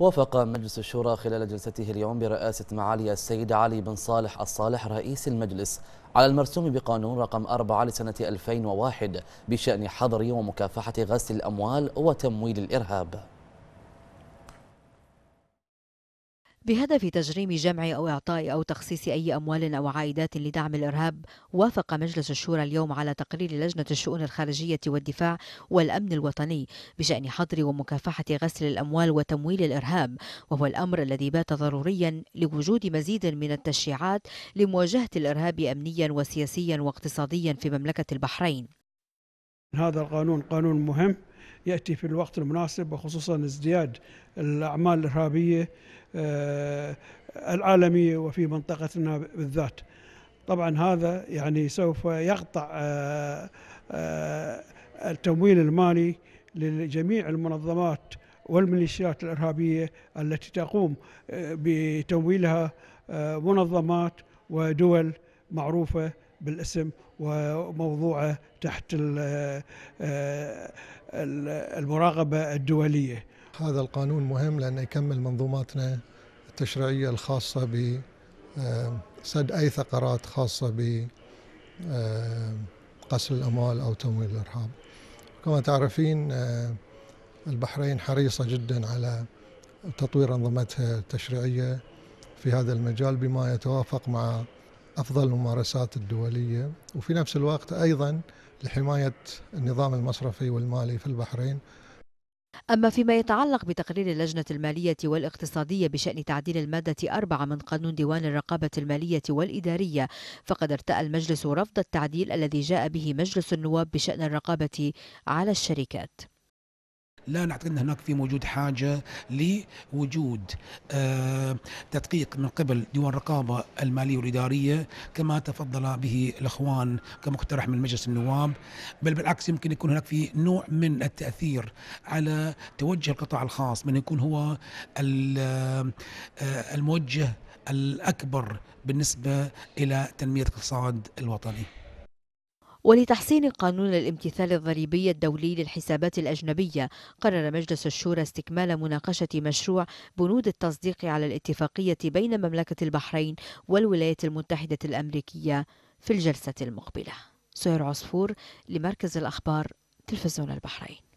وافق مجلس الشورى خلال جلسته اليوم برئاسة معالي السيد علي بن صالح الصالح رئيس المجلس على المرسوم بقانون رقم 4 لسنة 2001 بشأن حظر ومكافحة غسل الأموال وتمويل الإرهاب بهدف تجريم جمع أو إعطاء أو تخصيص أي أموال أو عائدات لدعم الإرهاب وافق مجلس الشورى اليوم على تقرير لجنة الشؤون الخارجية والدفاع والأمن الوطني بشأن حظر ومكافحة غسل الأموال وتمويل الإرهاب وهو الأمر الذي بات ضروريا لوجود مزيد من التشريعات لمواجهة الإرهاب أمنيا وسياسيا واقتصاديا في مملكة البحرين هذا القانون قانون مهم يأتي في الوقت المناسب وخصوصا ازدياد الأعمال الإرهابية آه، العالمية وفي منطقتنا بالذات طبعا هذا يعني سوف يقطع آه، آه، التمويل المالي لجميع المنظمات والميليشيات الإرهابية التي تقوم بتمويلها منظمات ودول معروفة بالاسم وموضوعه تحت آه، المراقبه الدوليه. هذا القانون مهم لانه يكمل منظوماتنا التشريعيه الخاصه ب آه، سد اي ثغرات خاصه ب آه، الاموال او تمويل الارهاب. كما تعرفين البحرين حريصه جدا على تطوير انظمتها التشريعيه في هذا المجال بما يتوافق مع أفضل الممارسات الدولية وفي نفس الوقت أيضا لحماية النظام المصرفي والمالي في البحرين أما فيما يتعلق بتقرير اللجنة المالية والاقتصادية بشأن تعديل المادة أربعة من قانون ديوان الرقابة المالية والإدارية فقد ارتأى المجلس رفض التعديل الذي جاء به مجلس النواب بشأن الرقابة على الشركات لا نعتقد ان هناك في موجود حاجه لوجود آه، تدقيق من قبل ديوان الرقابه الماليه والاداريه كما تفضل به الاخوان كمقترح من مجلس النواب بل بالعكس يمكن يكون هناك في نوع من التاثير على توجه القطاع الخاص من يكون هو آه، الموجه الاكبر بالنسبه الى تنميه الاقتصاد الوطني ولتحسين قانون الامتثال الضريبي الدولي للحسابات الأجنبية قرر مجلس الشورى استكمال مناقشة مشروع بنود التصديق على الاتفاقية بين مملكة البحرين والولايات المتحدة الأمريكية في الجلسة المقبلة سهير عصفور لمركز الأخبار تلفزيون البحرين